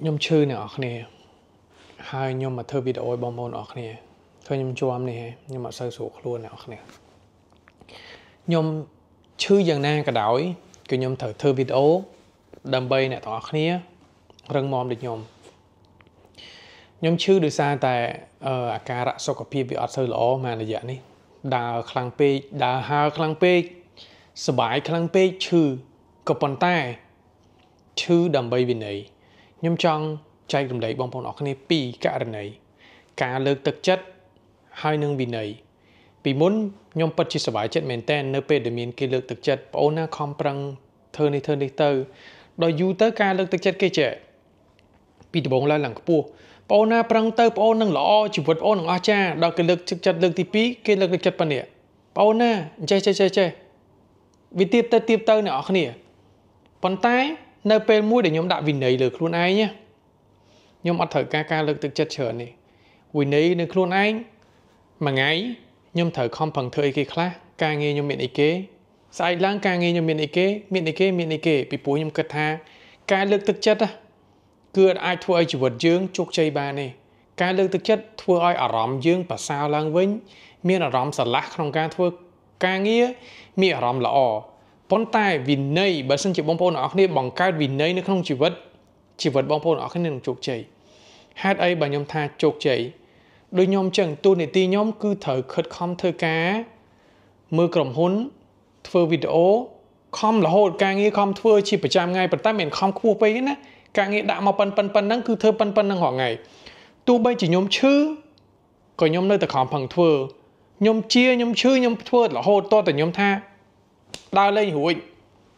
ខ្ញុំឈឺអ្នកនរគ្នា ហើយខ្ញុំមកធ្វើវីដេអូឲ្យបងប្អូនអ្នកនរគ្នាឃើញខ្ញុំជួមនេះខ្ញុំអត់សូវស្រួលខ្លួនអ្នកនរគ្នាខ្ញុំឈឺយ៉ាងណាក៏ដោយ គឺខ្ញុំត្រូវធ្វើវីដេអូ ដើម្បីអ្នកនរគ្នា រឹងមាំដូចខ្ញុំខ្ញុំឈឺដោយសារតែអាការៈសុខភាពវាអត់សូវល្អមករយៈនេះដើរខ្លាំងពេកដើរហើរខ្លាំងពេកសបាយខ្លាំងពេកឈឺក៏ប៉ុន្តែឈឺដើម្បីវិន័យខ្ញុំចង់ចែករំលែកបងប្អូនអរគ្នាពីរករណីការលើកទឹកចិត្តហើយនឹងវិន័យពីមុនខ្ញុំពិតជាសប្បាយចិត្តមែនតើនៅពេលដែលមានគេលើកទឹកចិត្តបងអូនណាខំប្រឹងធ្វើនេះធ្វើនេះទៅដល់យូរទៅការលើកទឹកចិត្តគេចេះពីដំបូងឡើងឡើងខ្ពស់បងអូនណាប្រឹងទៅបងអូននឹងល្អជីវិតបងអូននឹងអស្ចារ្យដល់គេលើកទឹកចិត្តលើកទី2គេលើកទឹកចិត្តប៉ានេះបងអូនណាចេះចេះចេះចេះវាទៀបទៅទៀបទៅអ្នកនរគ្នាប៉ុន្តែនៅពេលមួយដែលខ្ញុំដាក់វិន័យលើខ្លួនឯងណាខ្ញុំអត់ត្រូវការការលើកទឹកចិត្តច្រើននេះវិន័យនៅខ្លួនឯងមួយថ្ងៃខ្ញុំត្រូវខំប្រឹងធ្វើអីគេខ្លះការងារខ្ញុំមានអីគេស្អែកឡើងការងារខ្ញុំមានអីគេ មានអីគេមានអីគេពីព្រោះខ្ញុំគិតថា ការលើកទឹកចិត្តគឺអាចធ្វើឲ្យជីវិតយើងជោគជ័យបានទេការលើកទឹកចិត្តធ្វើឲ្យអារម្មណ៍យើងប្រសើរឡើងវិញមានអារម្មណ៍ស្រឡះក្នុងការធ្វើការងារមានអារម្មណ៍ល្អប៉ុន្តែវិន័យបើសិនជាបងប្អូនទាំងអស់គ្នាបង្កើតវិន័យនៅក្នុងជីវិតជីវិតបងប្អូនទាំងអស់គ្នានឹងជោគជ័យហេតុអីបើខ្ញុំថាជោគជ័យដូចខ្ញុំចឹងទូនីតិខ្ញុំ គឺត្រូវខិតខំធ្វើការមើលក្រុមហ៊ុនធ្វើវីដេអូខំរហូត ការងារខំធ្វើជាប្រចាំថ្ងៃប៉ុន្តែមិនខំខ្ពស់ពេកទេណាការងារដាក់មកប៉ិនប៉ិនប៉ិនហ្នឹងគឺធ្វើប៉ិនប៉ិនហ្នឹងរាល់ថ្ងៃទោះបីជាខ្ញុំឈឺក៏ខ្ញុំនៅតែខំប្រឹងធ្វើខ្ញុំជាខ្ញុំឈឺខ្ញុំធ្វើរហូតតតែខ្ញុំថាដើរលេងរួច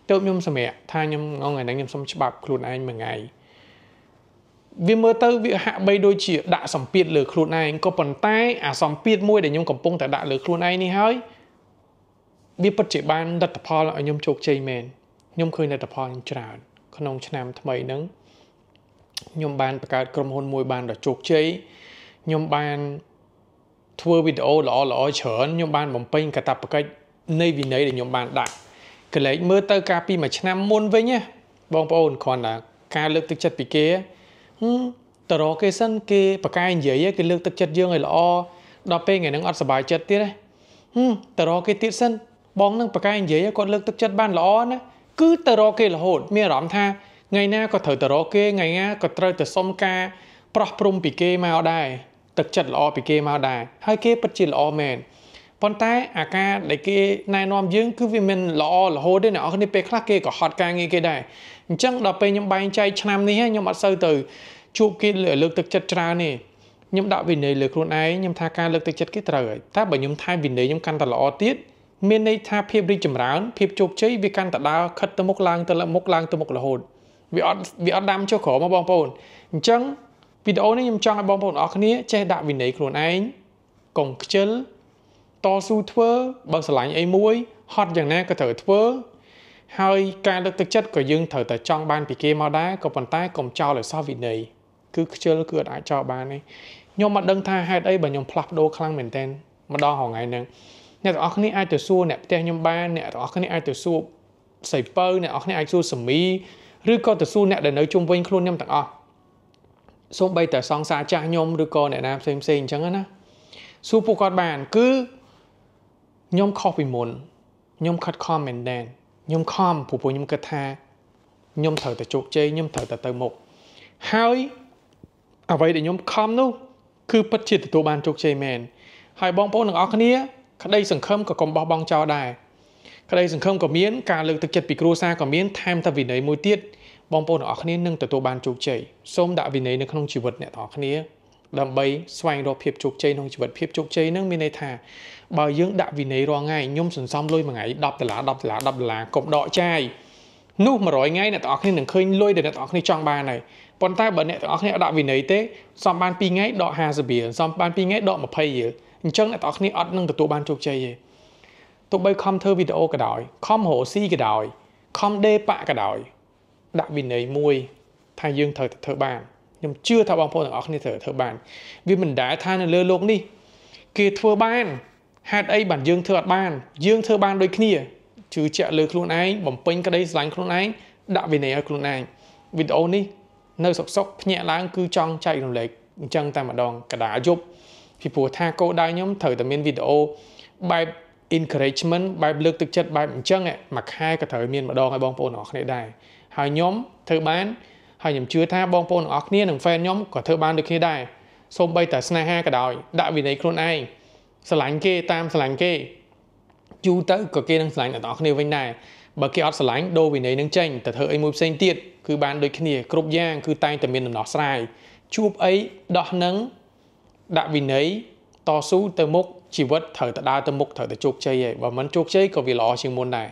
ទៅខ្ញុំសម្រាប់ថាខ្ញុំងងថ្ងៃហ្នឹងខ្ញុំសុំច្បាប់ខ្លួនឯងមួយថ្ងៃវាមើលទៅវាហាក់បីដូចជាដាក់សម្ពាធលើខ្លួនឯងក៏ប៉ុន្តែអាសម្ពាធមួយដែលខ្ញុំកំពុងតែដាក់លើខ្លួនឯងនេះហើយវាពិតជាបានលទ្ធផលឲ្យខ្ញុំជោគជ័យមែនខ្ញុំឃើញលទ្ធផលច្រើនក្នុងឆ្នាំថ្មីហ្នឹងខ្ញុំបានបង្កើតក្រុមហ៊ុនមួយបាន ដល់ជោគជ័យខ្ញុំបានធ្វើវីដេអូល្អល្អច្រើនខ្ញុំបានបំពេញកាតព្វកិច្ចនៃវិន័យដែលខ្ញុំបានដាក់កលែកមើលទៅការពីមួយឆ្នាំមុនវិញណាបងប្អូនគ្រាន់តែការលើកទឹកចិត្តពីគេហឹមតរគេសិនគេបកកាយនិយាយគេលើកទឹកចិត្តយើងឲ្យល្អដល់ពេលថ្ងៃហ្នឹងអត់សុបាយចិត្តទៀតហឹមតរគេទៀតសិនបងនឹងបកកាយនិយាយគាត់លើកទឹកចិត្តបានល្អណាគឺតរគេរហូតមានអារម្មណ៍ថាថ្ងៃណាក៏ត្រូវតរគេថ្ងៃណាក៏ត្រូវទៅសុំការប្រោះព្រំពីគេមកដែរទឹកចិត្តល្អពីគេមកដែរហើយគេពិតជាល្អមែនប៉ុន្តែអាការដែលគេណែនាំយើងគឺវាមិនល្អរហូតទេអ្នកនរគ្នាពេលខ្លះគេក៏ហត់ការងារគេដែរអញ្ចឹងដល់ពេលខ្ញុំបែងចែកឆ្នាំនេះខ្ញុំអត់សូវទៅជួបគេលើកទឹកចិត្តច្រើនទេខ្ញុំដាក់វិន័យលើខ្លួនឯងខ្ញុំថាការលើកទឹកចិត្តគេត្រូវហើយតែបើខ្ញុំថែវិន័យខ្ញុំកាន់តែល្អទៀតមានន័យថាភាពរីកចម្រើនភាពជោគជ័យវាកាន់តែដើរខិតទៅមុខឡើងទៅមុខឡើងទៅមុខរហូតវាអត់វាអត់ដាំចុះក្រោមបងប្អូនអញ្ចឹងវីដេអូនេះខ្ញុំចង់ឲ្យបងប្អូនអរគ្នា ចេះដាក់វិន័យខ្លួនឯងកុំខ្ជិលតស៊ូធ្វើបើស្រឡាញ់អីមួយហត់យ៉ាងណាក៏ត្រូវធ្វើហើយការលើកទឹកចិត្តក៏យើងត្រូវតែចង់បានពីគេមកដែរក៏ប៉ុន្តែកុំចោលឲ្យសោះវិន័យគឺខ្ជិលគឺអាចចោលបានទេខ្ញុំមិនដឹងថាហេតុអីបើខ្ញុំផ្លាស់ប្ដូរខ្លាំងមែនទែនម្ដងរហងៃហ្នឹងអ្នកទាំងអស់គ្នាអាចទៅសួរអ្នកផ្ទះខ្ញុំបានអ្នកទាំងអស់គ្នាអាចទៅសួរសៃពៅអ្នកទាំងអស់គ្នាអាចសួរសមីឬក៏ទៅសួរអ្នកដែលនៅជុំវិញខ្លួនខ្ញុំទាំងអស់សូម្បីតែសង្សារចាស់ខ្ញុំឬក៏អ្នកណាផ្សេងផ្សេងអញ្ចឹងណាសួរពួកគាត់បានគឺខ្ញុំខុសពីមុនខ្ញុំខិតខំមែនដែរខ្ញុំខំព្រោះពួកខ្ញុំគិតថាខ្ញុំត្រូវតែជោគជ័យខ្ញុំត្រូវតែទៅមុខហើយអ្វីដែលខ្ញុំខំនោះ គឺពិតជាទទួលបានជោគជ័យមែនហើយបងប្អូនទាំងអស់គ្នា ក្តីសង្ឃឹមក៏កុំបោះបង់ចោលដែរក្តីសង្ឃឹមក៏មានការលើកទឹកចិត្តពីគ្រួសារក៏មានថែមទាំងវិន័យមួយទៀតបងប្អូនទាំងអស់គ្នានឹងទទួលបានជោគជ័យសូមដាក់វិន័យនៅក្នុងជីវិតអ្នកទាំងអស់គ្នាដើម្បីស្វែងរកភាពជោគជ័យក្នុងជីវិតភាពជោគជ័យនឹងមានន័យថាបើយើង ដាក់វិន័យរាល់ថ្ងៃខ្ញុំសន្សំលុយមួយថ្ងៃ10ដុល្លារ10ដុល្លារ10ដុល្លារកុំដកចាយនោះ100ថ្ងៃអ្នកទាំងអស់គ្នានឹងឃើញលុយដែលអ្នកទាំងអស់គ្នាចង់បានហើយប៉ុន្តែបើអ្នកទាំងអស់គ្នាដាក់វិន័យទេសន្សំបាន2ថ្ងៃដក50រៀលសន្សំបាន2ថ្ងៃដក20រៀលអញ្ចឹងអ្នកទាំងអស់គ្នាអត់នឹងទទួលបានជោគជ័យទេទោះបីខំធ្វើវីដេអូក៏ដោយខំរកស៊ីក៏ដោយខំដេប៉ាក៏ដោយ ដាក់វិន័យមួយថាយើងត្រូវតែធ្វើបាន។ខ្ញុំជឿថាបងប្អូនទាំងអស់គ្នាត្រូវធ្វើបានវាមិនដែលថានៅលើโลกនេះគេធ្វើបានហេតុអីបាន យើងធ្វើអត់បានយើងធ្វើបានដូចគ្នាជឿជាក់លើខ្លួនឯងបំពេញក្តីស្រឡាញ់ខ្លួនឯងដាក់វិន័យឲ្យខ្លួនឯងវីដេអូនេះនៅ សុកសុកភ្ញាក់ឡើងគឺចង់ចែករំលែកអញ្ចឹងតែម្ដងកដាយប់ពីព្រោះថាគោលដៅខ្ញុំត្រូវតែមានវីដេអូបែប encouragement បែបលើកទឹកចិត្តបែបអញ្ចឹងមួយខែក៏ត្រូវមានម្ដងឲ្យបងប្អូនអរគ្នាដែរហើយខ្ញុំធ្វើបានហើយខ្ញុំជឿថាបងប្អូនទាំងអស់គ្នានិង fan ខ្ញុំក៏ធ្វើបានដូចគ្នាដែរសូម្បីតែស្នេហាក៏ដោយដាក់វិន័យខ្លួនឯងស្រឡាញ់គេតាមស្រឡាញ់គេយូរទៅក៏គេនឹងស្រឡាញ់អ្នកទាំងអស់គ្នាវិញដែរបើគេអត់ស្រឡាញ់ដូរវិន័យនឹងចេញទៅធ្វើអីមួយផ្សេងទៀតគឺបានដូចគ្នា គ្រប់យ៉ាងគឺតែងតែមានដំណោះស្រាយជួបអីដោះនឹងដាក់វិន័យតស៊ូទៅមុខជីវិតត្រូវតែដើរទៅមុខត្រូវតែជោគជ័យឯងបើមិនជោគជ័យក៏វាល្អជាងមុនដែរ